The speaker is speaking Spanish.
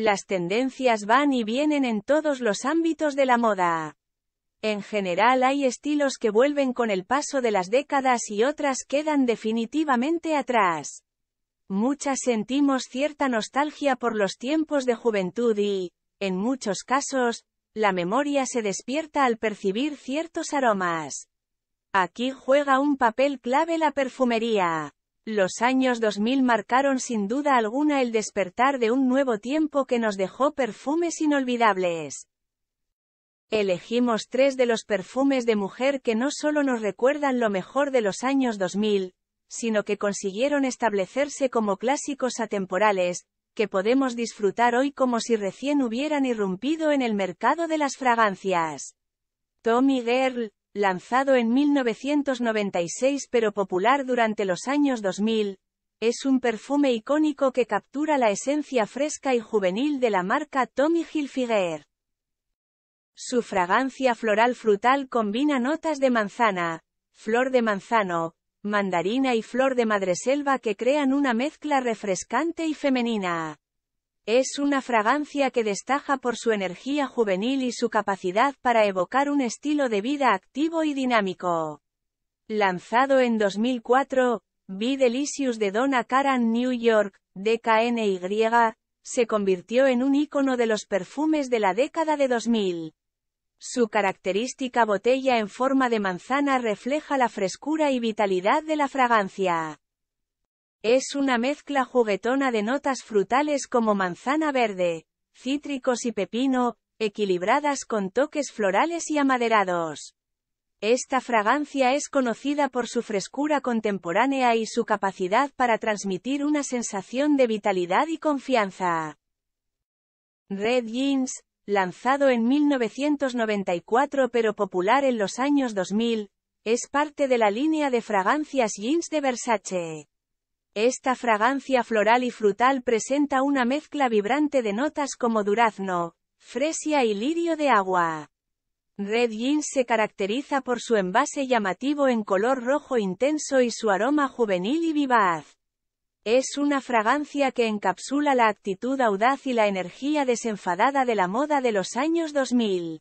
Las tendencias van y vienen en todos los ámbitos de la moda. En general hay estilos que vuelven con el paso de las décadas y otras quedan definitivamente atrás. Muchas sentimos cierta nostalgia por los tiempos de juventud y, en muchos casos, la memoria se despierta al percibir ciertos aromas. Aquí juega un papel clave la perfumería. Los años 2000 marcaron sin duda alguna el despertar de un nuevo tiempo que nos dejó perfumes inolvidables. Elegimos tres de los perfumes de mujer que no solo nos recuerdan lo mejor de los años 2000, sino que consiguieron establecerse como clásicos atemporales, que podemos disfrutar hoy como si recién hubieran irrumpido en el mercado de las fragancias. Tommy Girl, lanzado en 1996 pero popular durante los años 2000, es un perfume icónico que captura la esencia fresca y juvenil de la marca Tommy Hilfiger. Su fragancia floral frutal combina notas de manzana, flor de manzano, mandarina y flor de madreselva que crean una mezcla refrescante y femenina. Es una fragancia que destaja por su energía juvenil y su capacidad para evocar un estilo de vida activo y dinámico. Lanzado en 2004, Be Delicious de Donna Karan New York, DKNY, se convirtió en un ícono de los perfumes de la década de 2000. Su característica botella en forma de manzana refleja la frescura y vitalidad de la fragancia. Es una mezcla juguetona de notas frutales como manzana verde, cítricos y pepino, equilibradas con toques florales y amaderados. Esta fragancia es conocida por su frescura contemporánea y su capacidad para transmitir una sensación de vitalidad y confianza. Red Jeans, lanzado en 1994 pero popular en los años 2000, es parte de la línea de fragancias jeans de Versace. Esta fragancia floral y frutal presenta una mezcla vibrante de notas como durazno, fresia y lirio de agua. Red Jeans se caracteriza por su envase llamativo en color rojo intenso y su aroma juvenil y vivaz. Es una fragancia que encapsula la actitud audaz y la energía desenfadada de la moda de los años 2000.